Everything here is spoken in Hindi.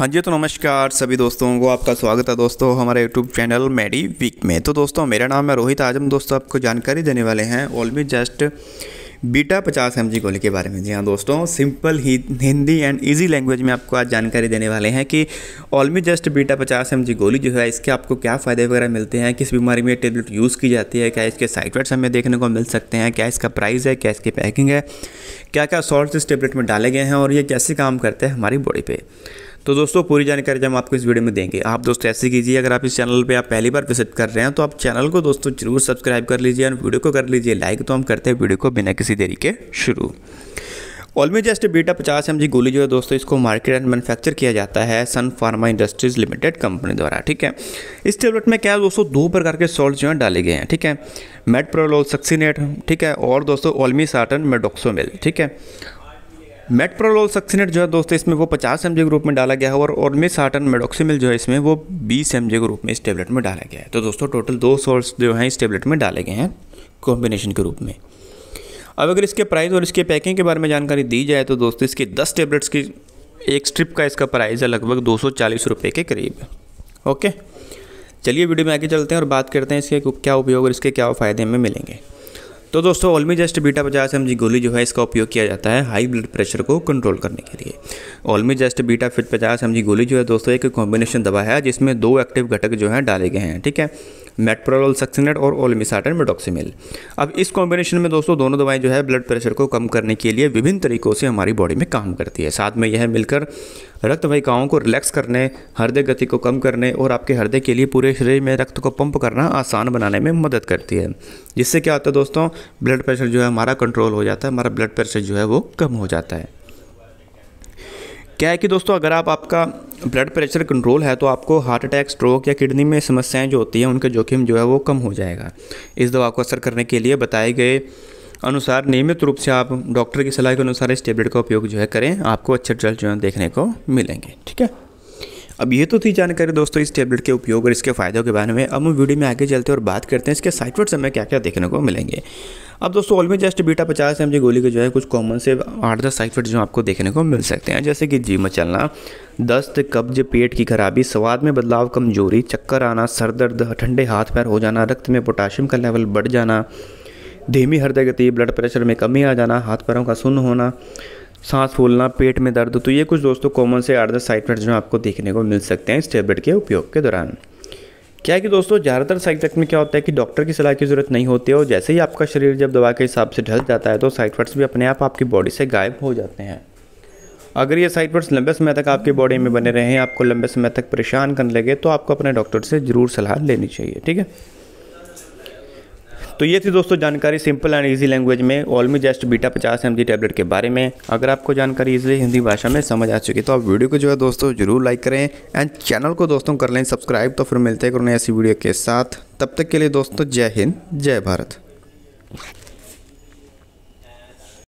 हाँ जी तो नमस्कार सभी दोस्तों को आपका स्वागत है दोस्तों हमारे यूट्यूब चैनल मेडी वीक में तो दोस्तों मेरा नाम है रोहित आजम दोस्तों आपको जानकारी देने वाले हैं ऑलमी जस्ट बीटा पचास एम जी गोली के बारे में जी हाँ दोस्तों सिंपल ही हिंदी एंड इजी लैंग्वेज में आपको आज जानकारी देने वाले हैं कि ऑलमी जस्ट बीटा पचास एम जी गोली जो है इसके आपको क्या फ़ायदे वगैरह मिलते हैं किस बीमारी में टेबलेट यूज़ की जाती है क्या इसके साइड इफेक्ट्स हमें देखने को मिल सकते हैं क्या इसका प्राइस है क्या इसकी पैकिंग है क्या क्या सॉल्ट इस टेबलेट में डाले गए हैं और ये कैसे काम करते हैं हमारी बॉडी पर तो दोस्तों पूरी जानकारी हम आपको इस वीडियो में देंगे आप दोस्तों ऐसे कीजिए अगर आप इस चैनल पर आप पहली बार विजिट कर रहे हैं तो आप चैनल को दोस्तों जरूर सब्सक्राइब कर लीजिए और वीडियो को कर लीजिए लाइक तो हम करते हैं वीडियो को बिना किसी देरी के शुरू ऑलमी जस्ट बीटा पचास एम जी गोली जो है दोस्तों इसको मार्केट एंड मैन्युफैक्चर किया जाता है Sun pharma industries limited company द्वारा ठीक है इस टेबलेट में क्या है दोस्तों दो प्रकार के सॉल्ट जो हैं डाले गए हैं ठीक है मेट प्रोलोल सक्सीनेट ठीक है और दोस्तों ओलमी साटन मेडोक्सोमिल ठीक है मेटप्रोलोल सक्सिनेट जो है दोस्तों इसमें वो पचास एम ग्रुप में डाला गया है और और साटन मेडोक्सीमिल जो है इसमें वो बीस एम ग्रुप में इस टेबलेट में डाला गया है तो दोस्तों टोटल दो सोर्स जो हैं इस टेबलेट में डाले गए हैं कॉम्बिनेशन के रूप में अब अगर इसके प्राइस और इसके पैकिंग के बारे में जानकारी दी जाए तो दोस्तों इसके दस टेबलेट्स की एक स्ट्रिप का इसका प्राइस है लगभग दो सौ के करीब ओके चलिए वीडियो में आगे चलते हैं और बात करते हैं इसके क्या उपयोग और इसके क्या फ़ायदे हमें मिलेंगे तो दोस्तों ओलमी जस्ट बीटा पचास एम गोली जो है इसका उपयोग किया जाता है हाई ब्लड प्रेशर को कंट्रोल करने के लिए ऑलमी जस्ट बीटा फिट पचास एम गोली जो है दोस्तों एक कॉम्बिनेशन दवा है जिसमें दो एक्टिव घटक जो है डाले गए हैं ठीक है मेटप्रोलोल सक्सनेट और ओलमिसाटन मेडोक्सीमिल अब इस कॉम्बिनेशन में दोस्तों दोनों दवाएं जो है ब्लड प्रेशर को कम करने के लिए विभिन्न तरीकों से हमारी बॉडी में काम करती है साथ में यह मिलकर रक्त रक्तवाहिकाओं को रिलैक्स करने हृदय गति को कम करने और आपके हृदय के लिए पूरे शरीर में रक्त को पंप करना आसान बनाने में मदद करती है जिससे क्या होता है दोस्तों ब्लड प्रेशर जो है हमारा कंट्रोल हो जाता है हमारा ब्लड प्रेशर जो है वो कम हो जाता है क्या है कि दोस्तों अगर आप आपका ब्लड प्रेशर कंट्रोल है तो आपको हार्ट अटैक स्ट्रोक या किडनी में समस्याएं जो होती हैं उनका जोखिम जो है वो कम हो जाएगा इस दवा को असर करने के लिए बताए गए अनुसार नियमित रूप से आप डॉक्टर की सलाह के अनुसार इस टेबलेट का उपयोग जो है करें आपको अच्छे रिजल्ट जो है देखने को मिलेंगे ठीक है अब ये तो थी जानकारी दोस्तों इस टेबलेट के उपयोग और इसके फ़ायदों के बारे में अब हम वीडियो में आगे चलते हैं और बात करते हैं इसके साइड पर समय क्या क्या देखने को मिलेंगे अब दोस्तों ऑलमी जस्ट बीटा पचास एम जी गोली के जो है कुछ कॉमन से आठ दस साइड जो आपको देखने को मिल सकते हैं जैसे कि जी मचलना दस्त कब्ज पेट की खराबी स्वाद में बदलाव कमजोरी चक्कर आना सर दर्द ठंडे हाथ पैर हो जाना रक्त में पोटाशियम का लेवल बढ़ जाना धीमी हृदय गति ब्लड प्रेशर में कमी आ जाना हाथ पैरों का सुन्न होना सांस फूलना पेट में दर्द तो ये कुछ दोस्तों कॉमन से आठ दस साइड जो आपको देखने को मिल सकते हैं इस टेबलेट के उपयोग के दौरान क्या है कि दोस्तों ज़्यादातर साइड में क्या होता है कि डॉक्टर की सलाह की ज़रूरत नहीं होती है और जैसे ही आपका शरीर जब दवा के हिसाब से ढल जाता है तो साइड इफेक्ट्स भी अपने आप आपकी बॉडी से गायब हो जाते हैं अगर ये साइड इफेक्ट्स लंबे समय तक आपके बॉडी में बने रहें आपको लंबे समय तक परेशान करने लगे तो आपको अपने डॉक्टर से ज़रूर सलाह लेनी चाहिए ठीक है तो ये थी दोस्तों जानकारी सिंपल एंड ईजी लैंग्वेज में ऑलमी जस्ट बीटा पचास एम टैबलेट के बारे में अगर आपको जानकारी इजिली हिंदी भाषा में समझ आ चुकी तो आप वीडियो को जो है दोस्तों जरूर लाइक करें एंड चैनल को दोस्तों कर लें सब्सक्राइब तो फिर मिलते हैं ऐसी वीडियो के साथ तब तक के लिए दोस्तों जय हिंद जय भारत